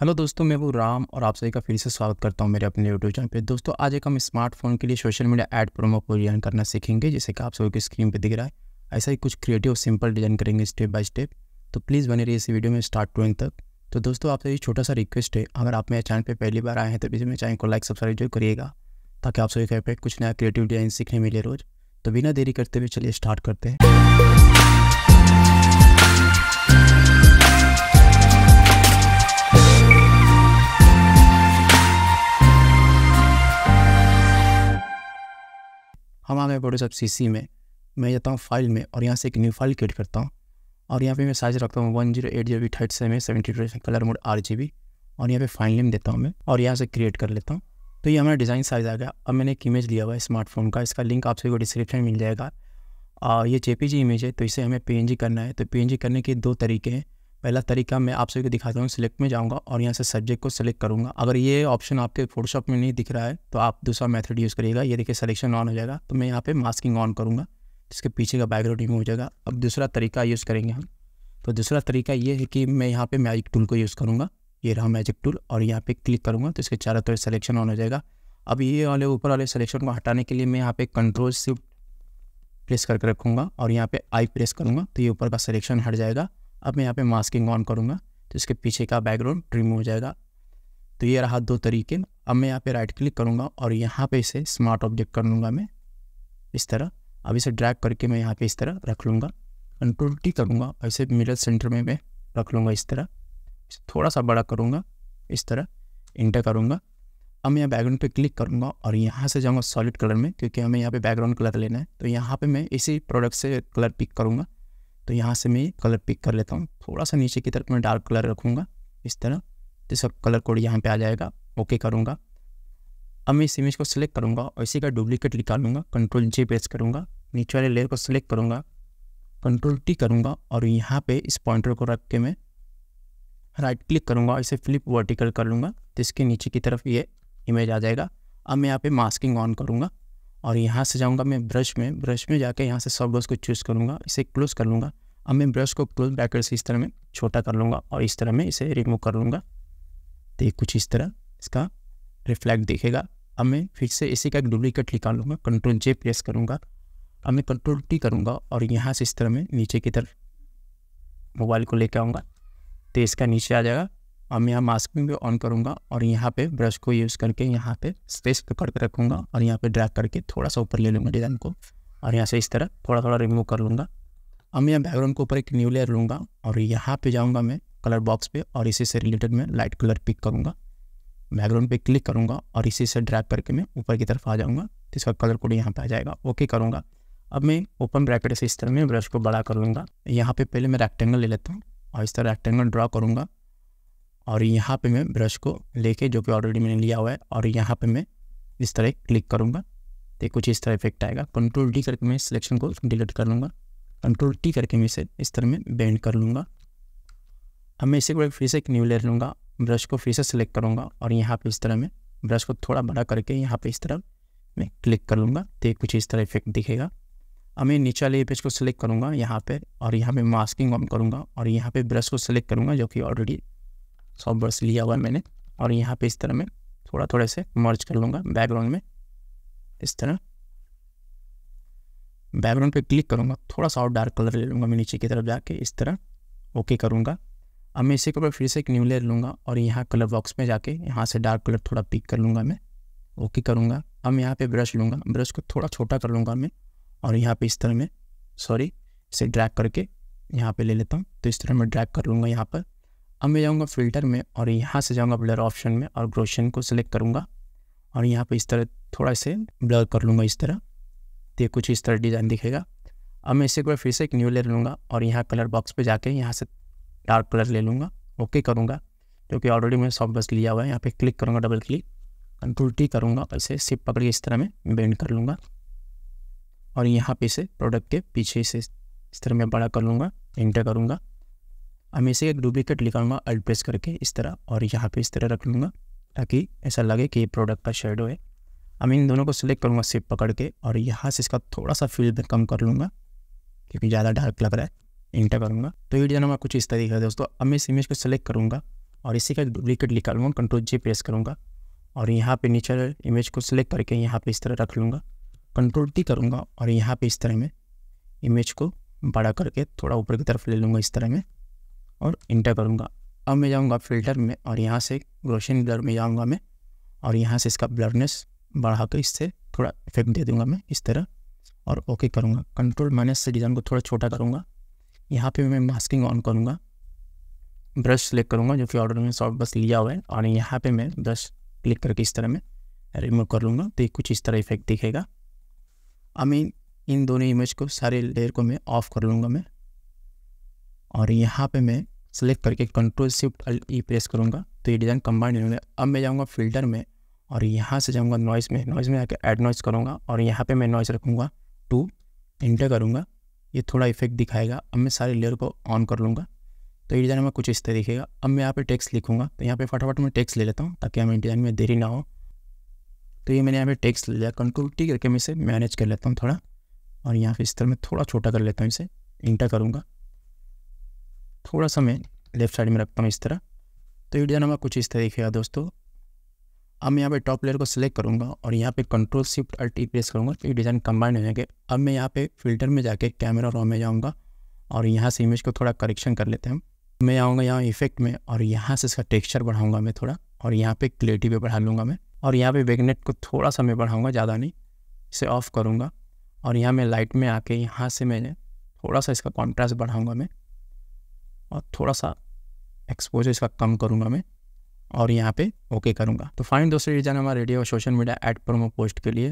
hello दोस्तों मैं हूँ राम और आप सभी का फिर से स्वागत करता हूँ मेरे अपने यूट्यूब चैनल पे दोस्तों आज एक हम स्मार्टफोन के लिए सोशल मीडिया एड प्रोमो को डिजाइन करना सीखेंगे जैसे कि आप सभी को स्क्रीन पे दिख रहा है ऐसा ही कुछ क्रिएटिव सिंपल डिजाइन करेंगे स्टेप बाय स्टेप तो प्लीज़ बने रही इस वीडियो में स्टार्ट टू एंड तक तो दोस्तों आपसे ये छोटा सा रिक्वेस्ट है अगर आप मेरे चैनल पर पहली बार आए हैं तो प्लीज़ मेरे चैनल को लाइक सब्सक्राइब जरूर करिएगा ताकि आप सभी का कुछ नया क्रिएटिव डिजाइन सीखने मिले रोज़ तो बिना देरी करते हुए चलिए स्टार्ट करते हैं नाम है फोटोशॉप सी सी में मैं जाता हूँ फाइल में और यहाँ से एक न्यू फाइल क्रिएट करता हूँ और यहाँ पे मैं साइज रखता हूँ one zero eight G B thirty seven seventy two colour mode R G B और यहाँ पे फाइल नेम देता हूँ मैं और यहाँ से क्रिएट कर लेता हूँ तो ये हमारा डिज़ाइन साइज़ आ गया अब मैंने एक इमेज लिया हुआ है स्मार्टफोन का इसका लिंक आप सभी को डिस्क्रिप्शन मिल जाएगा और ये जे इमेज है तो इसे हमें पी करना है तो पी करने के दो तरीके हैं पहला तरीका मैं आप सभी को दिखाता हूँ सिलेक्ट में जाऊँगा और यहाँ से सब्जेक्ट को सिलेक्ट करूँगा अगर ये ऑप्शन आपके फोटोशॉप में नहीं दिख रहा है तो आप दूसरा मेथड यूज़ करिएगा ये देखिए सिलेक्शन ऑन हो जाएगा तो मैं यहाँ पे मास्किंग ऑन करूँगा जिसके पीछे का बैकग्राउंड रिमूव हो जाएगा अब दूसरा तरीका यूज़ करेंगे हम तो दूसरा तरीका ये है कि मैं यहाँ पर मैजिक टूल को यूज़ करूँगा ये रहा मैजिक टूल और यहाँ पर क्लिक करूँगा तो इसके चारों तरफ सलेक्शन ऑन हो जाएगा अब ये वाले ऊपर वाले सलेक्शन को हटाने के लिए मैं यहाँ पे कंट्रोल शिफ्ट प्रेस करके रखूँगा और यहाँ पर आई प्रेस करूँगा तो ये ऊपर का सलेक्शन हट जाएगा अब मैं यहाँ पे मास्किंग ऑन करूँगा तो इसके पीछे का बैकग्राउंड रिमूव हो जाएगा तो ये रहा दो तरीके अब मैं यहाँ पे राइट क्लिक करूँगा और यहाँ पे इसे स्मार्ट ऑब्जेक्ट कर लूँगा मैं इस तरह अब इसे ड्रैग करके मैं यहाँ पे इस तरह रख लूँगा कंट्रोल टी करूँगा और इसे मिडल सेंटर में मैं रख लूँगा इस तरह इसे थोड़ा सा बड़ा करूँगा इस तरह इंटर करूँगा अब मैं यहाँ बैकग्राउंड पे क्लिक करूँगा और यहाँ से जाऊँगा सॉलिड कलर में क्योंकि हमें यहाँ पे बैकग्राउंड कलर लेना है तो यहाँ पे मैं इसी प्रोडक्ट से कलर पिक करूँगा तो यहाँ से मैं कलर पिक कर लेता हूँ थोड़ा सा नीचे की तरफ मैं डार्क कलर रखूँगा इस तरह जिसका कलर कोड यहाँ पे आ जाएगा ओके करूँगा अब मैं इस इमेज को सिलेक्ट करूँगा और इसी का डुप्लीकेट निकालूंगा कंट्रोल जे प्रेस करूँगा नीचे वाले लेयर को सिलेक्ट करूँगा कंट्रोल टी करूँगा और यहाँ पर इस पॉइंटर को रख के मैं राइट क्लिक करूँगा इसे फ्लिप वर्टिकल कर लूँगा जिसके नीचे की तरफ ये इमेज आ जाएगा अब मैं यहाँ पर मास्किंग ऑन करूँगा और यहाँ से जाऊँगा मैं ब्रश में ब्रश में जाकर यहाँ से सब ब्रश को चूज़ करूँगा इसे क्लोज कर लूँगा अब मैं ब्रश को क्लोज बैकर से इस तरह में छोटा कर लूँगा और इस तरह में इसे रिमूव कर लूँगा तो ये कुछ इस तरह इसका रिफ्लेक्ट दिखेगा अब मैं फिर से इसी का एक डुप्लीकेट निकाल लूँगा कंट्रोल जे प्रेस करूँगा अब मैं कंट्रोल टी करूँगा और यहाँ से इस तरह में नीचे की तरफ मोबाइल को लेकर आऊँगा तो इसका नीचे आ जाएगा और मैं यहाँ मास्क में भी ऑन करूँगा और यहाँ पे ब्रश को यूज़ करके यहाँ पे स्पेस पकड़ के रखूँगा और यहाँ पे ड्रैग करके थोड़ा सा ऊपर ले लूँगा डिज़ाइन को और यहाँ से इस तरह थोड़ा थोड़ा रिमूव कर लूँगा अब मैं यहाँ बैकग्राउंड के ऊपर एक न्यू लेयर लूँगा और यहाँ पर जाऊँगा मैं कलर बॉक्स पर और इसी से रिलेटेड मैं लाइट कलर पिक करूँगा बैकग्राउंड पे क्लिक करूँगा और इसी से ड्रैग करके मैं ऊपर की तरफ आ जाऊँगा तो इसका कलर कोड यहाँ पे आ जाएगा ओके करूँगा अब मैं ओपन ब्रैकेट से इस तरह में ब्रश को बड़ा कर लूँगा यहाँ पे पहले मैं रेक्टेंगल ले लेता हूँ और इस तरह रेक्टेंगल ड्रॉ करूँगा और यहाँ पे मैं ब्रश को लेके जो कि ऑलरेडी मैंने लिया हुआ है और यहाँ पे मैं इस तरह क्लिक करूँगा तो कुछ इस तरह इफेक्ट आएगा कंट्रोल डी करके मैं सिलेक्शन को डिलीट कर लूँगा कंट्रोल टी करके मैं इसे इस तरह में बैंड कर लूँगा अब मैं इसे को फिर से एक न्यू लेर लूँगा ब्रश को फिर से सिलेक्ट करूँगा और यहाँ पर इस तरह में ब्रश को थोड़ा बड़ा करके यहाँ पर इस तरह मैं क्लिक कर लूँगा तो कुछ इस तरह इफेक्ट दिखेगा अब मैं नीचे वाले पेज को सिलेक्ट करूँगा यहाँ पर और यहाँ पर मास्किंग ऑन करूँगा और यहाँ पर ब्रश को सिलेक्ट करूँगा जो कि ऑलरेडी सॉफ्ट ब्रश लिया हुआ है मैंने और यहाँ पे इस तरह मैं थोड़ा थोड़ा से मर्ज कर लूँगा बैकग्राउंड में इस तरह बैकग्राउंड पे क्लिक करूँगा थोड़ा सा और डार्क कलर ले लूँगा मैं नीचे की तरफ जाके इस तरह ओके करूँगा अब मैं इसी के ऊपर फिर से एक न्यू लेयर लूँगा और यहाँ कलर बॉक्स में जाके यहाँ से डार्क कलर थोड़ा पिक कर लूँगा मैं ओके करूँगा अब मैं यहाँ पर ब्रश लूँगा ब्रश को थोड़ा छोटा कर लूँगा मैं और यहाँ पर इस तरह में सॉरी इसे ड्रैक करके यहाँ पर ले लेता हूँ तो इस तरह मैं ड्रैक कर लूँगा यहाँ पर अब मैं जाऊँगा फ़िल्टर में और यहाँ से जाऊँगा ब्लर ऑप्शन में और ग्रोशन को सिलेक्ट करूँगा और यहाँ पर इस तरह थोड़ा से ब्लर कर लूँगा इस तरह तो कुछ इस तरह डिज़ाइन दिखेगा अब मैं इसे एक बार फिर से एक न्यू ले लूँगा और यहाँ कलर बॉक्स पे जाके यहाँ से डार्क कलर ले लूँगा ओके करूँगा क्योंकि ऑलरेडी मैंने सॉफ्ट बस लिया हुआ है यहाँ पे क्लिक करूँगा डबल क्लिक कंट्रोल टी करूँगा इसे सिप पकड़ के इस तरह में बेंड कर लूँगा और यहाँ पे इसे प्रोडक्ट के पीछे से इस तरह में बड़ा कर लूँगा इंटर करूँगा हम इसे एक डुप्लीकेट लिखाऊंगा अल्ट प्रेस करके इस तरह और यहाँ पे इस तरह रख लूँगा ताकि ऐसा लगे कि ये प्रोडक्ट का शेडो है हम इन दोनों को सिलेक्ट करूँगा सिप पकड़ के और यहाँ से इसका थोड़ा सा फील्ड कम कर लूँगा क्योंकि ज़्यादा डार्क लग रहा है इंटर करूँगा तो ये डिजाइन हमारा कुछ इस तरीके का दोस्तों अब मैं इस इमेज को सिलेक्ट करूँगा और इसी का एक डुप्लीकेट निकालूंगा कंट्रोल जी प्रेस करूँगा और यहाँ पर नीचे इमेज को सिलेक्ट करके यहाँ पर इस तरह रख लूँगा कंट्रोल टी करूँगा और यहाँ पर इस तरह में इमेज को बड़ा करके थोड़ा ऊपर की तरफ ले लूँगा इस तरह में और इंटर करूँगा अब मैं जाऊँगा फिल्टर में और यहाँ से रोशन ब्लर में जाऊँगा मैं और यहाँ से इसका ब्लरनेस बढ़ा कर इससे थोड़ा इफेक्ट दे दूँगा मैं इस तरह और ओके करूँगा कंट्रोल माइनस से डिज़ाइन को थोड़ा छोटा करूँगा यहाँ पर मैं मास्किंग ऑन करूँगा ब्रश सेलेक्ट करूँगा जो कि ऑर्डर में सॉफ्ट बस लिया हुआ है और यहाँ पर मैं ब्रश क्लिक करके इस तरह में रिमूव कर लूँगा तो ये कुछ इस तरह इफेक्ट दिखेगा आई मीन इन दोनों इमेज को सारे लेयर को मैं ऑफ कर लूँगा मैं और यहाँ पे मैं सेलेक्ट करके कंट्रोल शिफ्ट ई प्रेस करूँगा तो ये डिज़ाइन कंबाइंड होंगे अब मैं जाऊँगा फिल्टर में और यहाँ से जाऊँगा नॉइस में नॉइस में आकर ऐड नॉइस करूँगा और यहाँ पर मैं नॉइस रखूँगा टू इंटर करूँगा ये थोड़ा इफेक्ट दिखाएगा अब मैं सारे लेयर को ऑन कर लूँगा तो ये डिज़ाइन में कुछ इस तरह दिखेगा अब मैं यहाँ पे टेक्स्ट लिखूँगा तो यहाँ पे फटाफट मैं टेक्स्ट ले लेता हूँ ताकि हमें डिज़ाइन में देरी ना हो तो ये मैंने यहाँ पे टेक्स्ट ले लिया कंट्रोल टी करके मैं इसे मैनेज कर लेता हूँ थोड़ा और यहाँ पे इस तरह मैं थोड़ा छोटा कर लेता हूँ इसे इंटर करूँगा थोड़ा सा मैं लेफ्ट साइड में रखता हूँ इस तरह तो ये डिज़ाइन हमारा कुछ इस तरह देखेगा दोस्तों अब मैं यहाँ पे टॉप लेयर को सिलेक्ट करूँगा और यहाँ पे control shift alt E press करूँगा तो ये डिज़ाइन कंबाइंड हो जाएंगे अब मैं यहाँ पे फिल्टर में जाके कैमरा रॉ में जाऊँगा और यहाँ से इमेज को थोड़ा करेक्शन कर लेते हैं मैं आऊँगा यहाँ इफेक्ट में और यहाँ से इसका टेक्स्चर बढ़ाऊँगा मैं थोड़ा और यहाँ पर क्लेरिटी भी बढ़ा लूँगा मैं और यहाँ पर वेगनेट को थोड़ा सा मैं बढ़ाऊँगा ज़्यादा नहीं इसे ऑफ करूँगा और यहाँ मैं लाइट में आके यहाँ से मैं थोड़ा सा इसका कॉन्ट्रास्ट बढ़ाऊँगा मैं और थोड़ा सा एक्सपोजर इसका कम करूँगा मैं और यहाँ पे ओके करूँगा तो फाइन दोस्तों ये जाना हमारा रेडियो और social media ad promo post के लिए